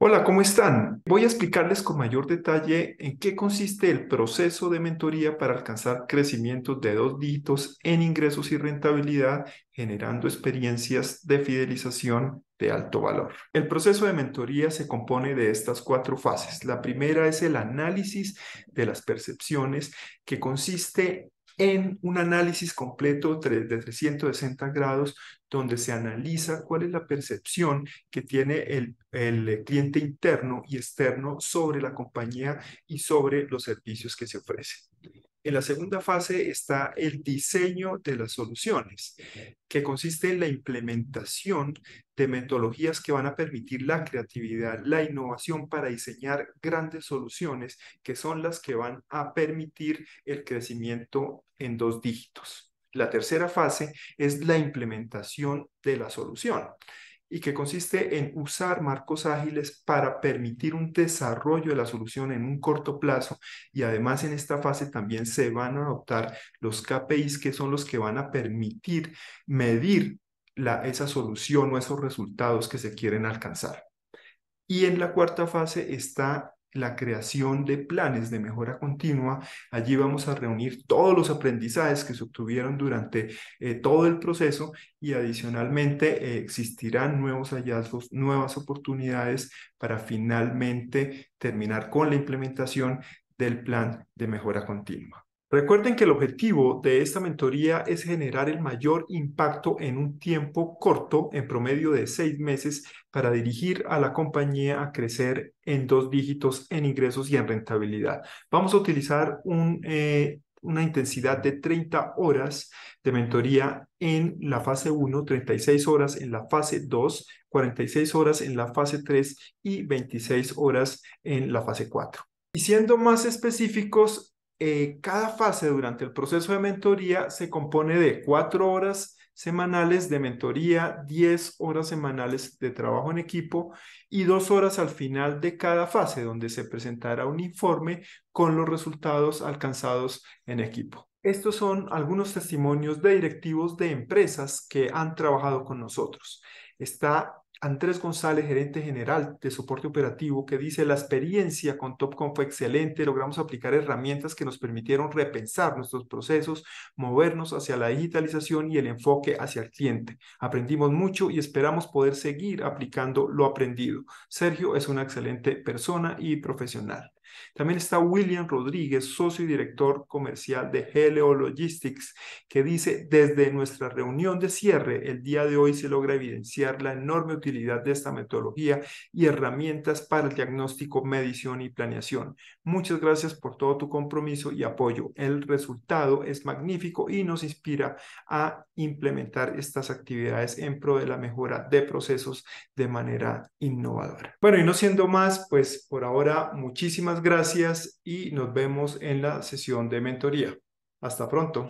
Hola, ¿cómo están? Voy a explicarles con mayor detalle en qué consiste el proceso de mentoría para alcanzar crecimiento de dos dígitos en ingresos y rentabilidad, generando experiencias de fidelización de alto valor. El proceso de mentoría se compone de estas cuatro fases. La primera es el análisis de las percepciones, que consiste en un análisis completo de 360 grados donde se analiza cuál es la percepción que tiene el, cliente interno y externo sobre la compañía y sobre los servicios que se ofrecen. En la segunda fase está el diseño de las soluciones, que consiste en la implementación de metodologías que van a permitir la creatividad, la innovación para diseñar grandes soluciones que son las que van a permitir el crecimiento en dos dígitos. La tercera fase es la implementación de la solución y que consiste en usar marcos ágiles para permitir un desarrollo de la solución en un corto plazo y además en esta fase también se van a adoptar los KPIs que son los que van a permitir medir la, esa solución o esos resultados que se quieren alcanzar. Y en la cuarta fase está la creación de planes de mejora continua. Allí vamos a reunir todos los aprendizajes que se obtuvieron durante eh, todo el proceso y adicionalmente eh, existirán nuevos hallazgos, nuevas oportunidades para finalmente terminar con la implementación del plan de mejora continua. Recuerden que el objetivo de esta mentoría es generar el mayor impacto en un tiempo corto, en promedio de seis meses, para dirigir a la compañía a crecer en dos dígitos en ingresos y en rentabilidad. Vamos a utilizar eh, una intensidad de 30 horas de mentoría en la fase 1, 36 horas en la fase 2, 46 horas en la fase 3 y 26 horas en la fase 4. Y siendo más específicos, eh, cada fase durante el proceso de mentoría se compone de cuatro horas semanales de mentoría, diez horas semanales de trabajo en equipo y dos horas al final de cada fase donde se presentará un informe con los resultados alcanzados en equipo. Estos son algunos testimonios de directivos de empresas que han trabajado con nosotros. Está Andrés González, gerente general de soporte operativo, que dice, la experiencia con TopCon fue excelente, logramos aplicar herramientas que nos permitieron repensar nuestros procesos, movernos hacia la digitalización y el enfoque hacia el cliente. Aprendimos mucho y esperamos poder seguir aplicando lo aprendido. Sergio es una excelente persona y profesional. También está William Rodríguez, socio y director comercial de GLO Logistics, que dice, desde nuestra reunión de cierre, el día de hoy se logra evidenciar la enorme utilidad de esta metodología y herramientas para el diagnóstico, medición y planeación. Muchas gracias por todo tu compromiso y apoyo. El resultado es magnífico y nos inspira a implementar estas actividades en pro de la mejora de procesos de manera innovadora. Bueno, y no siendo más, pues por ahora muchísimas gracias y nos vemos en la sesión de mentoría. Hasta pronto.